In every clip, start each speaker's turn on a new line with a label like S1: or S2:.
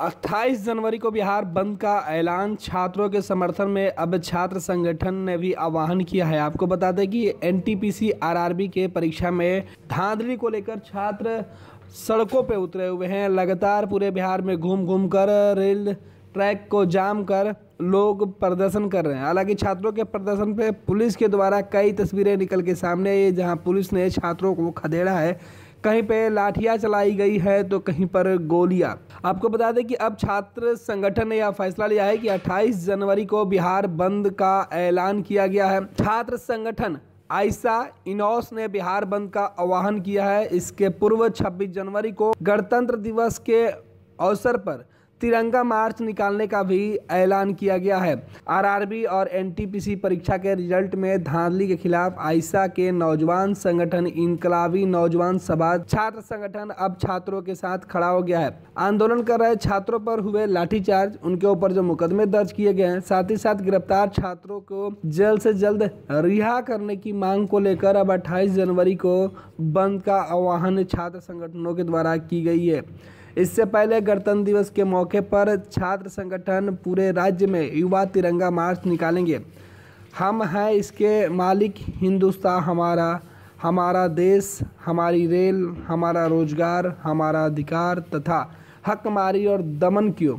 S1: अट्ठाईस जनवरी को बिहार बंद का ऐलान छात्रों के समर्थन में अब छात्र संगठन ने भी आह्वान किया है आपको बता दें कि एनटीपीसी आरआरबी के परीक्षा में धांधली को लेकर छात्र सड़कों पर उतरे हुए हैं लगातार पूरे बिहार में घूम घूम कर रेल ट्रैक को जाम कर लोग प्रदर्शन कर रहे हैं हालांकि छात्रों के प्रदर्शन पे पुलिस के द्वारा कई तस्वीरें निकल के सामने आई जहां पुलिस ने छात्रों को खदेड़ा है कहीं पे लाठियां चलाई गई है तो कहीं पर गोलियां आपको बता दें कि अब छात्र संगठन ने यह फैसला लिया है कि 28 जनवरी को बिहार बंद का ऐलान किया गया है छात्र संगठन आयसा इनोस ने बिहार बंद का आह्वान किया है इसके पूर्व 26 जनवरी को गणतंत्र दिवस के अवसर पर तिरंगा मार्च निकालने का भी ऐलान किया गया है आरआरबी और एनटीपीसी परीक्षा के रिजल्ट में धांधली के खिलाफ आयसा के नौजवान संगठन इनकलाबी नौजवान सभा छात्र संगठन अब छात्रों के साथ खड़ा हो गया है आंदोलन कर रहे छात्रों पर हुए लाठीचार्ज उनके ऊपर जो मुकदमे दर्ज किए गए हैं साथ ही साथ गिरफ्तार छात्रों को जल्द से जल्द रिहा करने की मांग को लेकर अब अट्ठाईस जनवरी को बंद का आह्वान छात्र संगठनों के द्वारा की गई है इससे पहले गणतंत्र दिवस के मौके पर छात्र संगठन पूरे राज्य में युवा तिरंगा मार्च निकालेंगे हम हैं इसके मालिक हिंदुस्तान हमारा हमारा देश हमारी रेल हमारा रोजगार हमारा अधिकार तथा हक मारी और दमन क्यों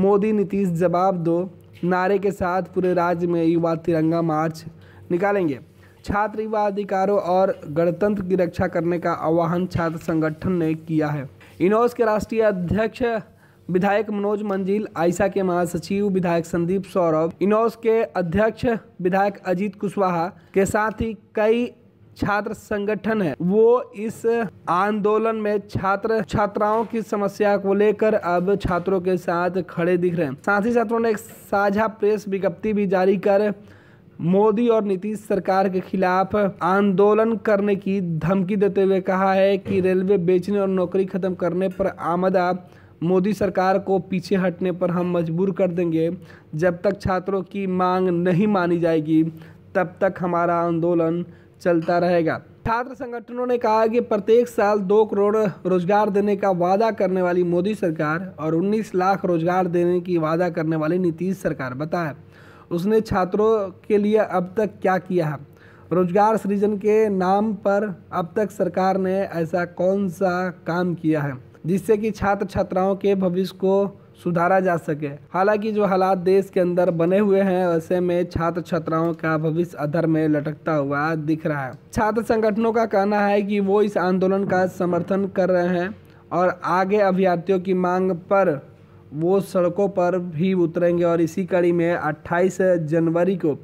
S1: मोदी नीतीश जवाब दो नारे के साथ पूरे राज्य में युवा तिरंगा मार्च निकालेंगे छात्र युवा अधिकारों और गणतंत्र की रक्षा करने का आह्वान छात्र संगठन ने किया है इनोस के राष्ट्रीय अध्यक्ष विधायक मनोज मंजिल आयसा के महासचिव विधायक संदीप सौरभ इनोस के अध्यक्ष विधायक अजीत कुशवाहा के साथ ही कई छात्र संगठन है वो इस आंदोलन में छात्र छात्राओं की समस्या को लेकर अब छात्रों के साथ खड़े दिख रहे हैं साथ ही छात्रों ने एक साझा प्रेस विज्ञप्ति भी जारी कर मोदी और नीतीश सरकार के खिलाफ आंदोलन करने की धमकी देते हुए कहा है कि रेलवे बेचने और नौकरी खत्म करने पर आमदा मोदी सरकार को पीछे हटने पर हम मजबूर कर देंगे जब तक छात्रों की मांग नहीं मानी जाएगी तब तक हमारा आंदोलन चलता रहेगा छात्र संगठनों ने कहा कि प्रत्येक साल दो करोड़ रोजगार देने का वादा करने वाली मोदी सरकार और 19 लाख रोजगार देने की वादा करने वाली नीतीश सरकार बताया उसने छात्रों के लिए अब तक क्या किया है रोजगार सृजन के नाम पर अब तक सरकार ने ऐसा कौन सा काम किया है जिससे कि छात्र छात्राओं के भविष्य को सुधारा जा सके हालांकि जो हालात देश के अंदर बने हुए हैं वैसे में छात्र छात्राओं का भविष्य अधर में लटकता हुआ दिख रहा है छात्र संगठनों का कहना है कि वो इस आंदोलन का समर्थन कर रहे हैं और आगे अभ्यर्थियों की मांग पर वो सड़कों पर भी उतरेंगे और इसी कड़ी में 28 जनवरी को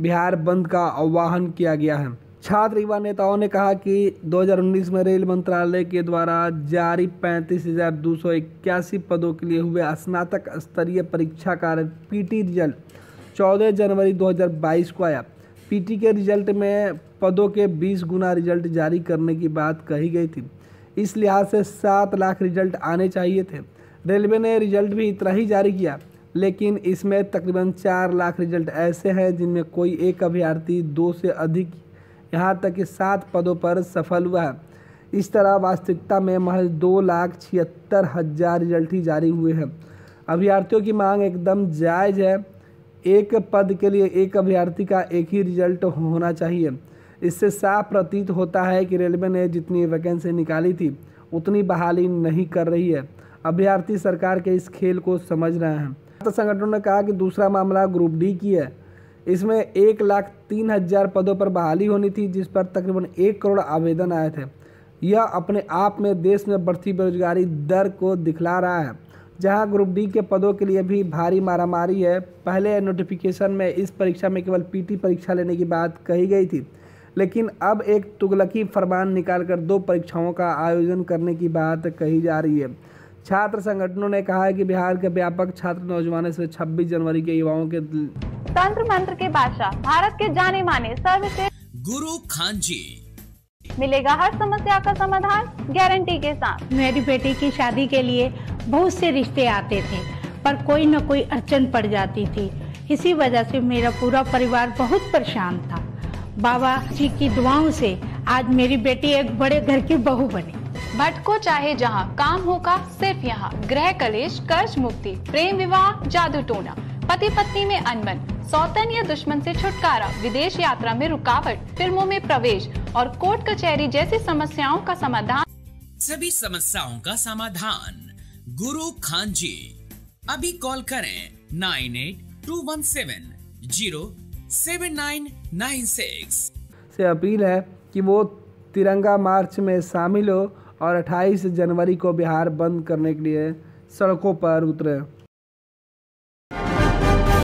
S1: बिहार बंद का आह्वान किया गया है छात्र युवा नेताओं ने कहा कि 2019 में रेल मंत्रालय के द्वारा जारी पैंतीस हज़ार दो सौ इक्यासी पदों के लिए हुए स्नातक स्तरीय परीक्षा का पीटी रिजल्ट 14 जनवरी 2022 को आया पीटी के रिजल्ट में पदों के 20 गुना रिजल्ट जारी करने की बात कही गई थी इस लिहाज से सात लाख रिजल्ट आने चाहिए थे रेलवे ने रिजल्ट भी इतना ही जारी किया लेकिन इसमें तकरीबन चार लाख रिजल्ट ऐसे हैं जिनमें कोई एक अभ्यर्थी दो से अधिक यहाँ तक कि सात पदों पर सफल हुआ है इस तरह वास्तविकता में महज दो लाख छिहत्तर हज़ार रिजल्ट ही जारी हुए हैं अभ्यर्थियों की मांग एकदम जायज़ है एक पद के लिए एक अभ्यर्थी का एक ही रिजल्ट होना चाहिए इससे साफ प्रतीत होता है कि रेलवे ने जितनी वैकेंसी निकाली थी उतनी बहाली नहीं कर रही है अभ्यर्थी सरकार के इस खेल को समझ रहे हैं छात्र संगठनों ने कहा कि दूसरा मामला ग्रुप डी की है इसमें एक लाख तीन हजार पदों पर बहाली होनी थी जिस पर तकरीबन एक करोड़ आवेदन आए थे यह अपने आप में देश में बढ़ती बेरोजगारी दर को दिखला रहा है जहां ग्रुप डी के पदों के लिए भी भारी मारामारी है पहले नोटिफिकेशन में इस परीक्षा में केवल पीटी परीक्षा लेने की बात कही गई थी लेकिन अब एक तुगलकी फरमान निकालकर दो परीक्षाओं का आयोजन करने की बात कही जा रही है छात्र संगठनों ने कहा है कि बिहार के व्यापक छात्र नौजवानों से 26 जनवरी के युवाओं के तंत्र मंत्र के बादशाह भारत के जाने माने सर्वश्रेष्ठ गुरु खान जी मिलेगा हर समस्या का समाधान गारंटी के साथ मेरी बेटी की शादी के लिए बहुत से रिश्ते आते थे पर कोई न कोई अड़चन पड़ जाती थी इसी वजह से मेरा पूरा परिवार बहुत परेशान था बाबा जी की दुआओं से आज मेरी बेटी एक बड़े घर की बहू बनी भटको चाहे जहाँ काम होगा सिर्फ यहाँ ग्रह कलेश कर्ज मुक्ति प्रेम विवाह जादू टोना पति पत्नी में अनबन सौतन या दुश्मन से छुटकारा विदेश यात्रा में रुकावट फिल्मों में प्रवेश और कोर्ट कचहरी जैसी समस्याओं का समाधान सभी समस्याओं का समाधान गुरु खान जी अभी कॉल करें nine eight two one seven zero seven nine nine six से अपील है कि वो तिरंगा मार्च में शामिल हो और 28 जनवरी को बिहार बंद करने के लिए सड़कों पर उतरे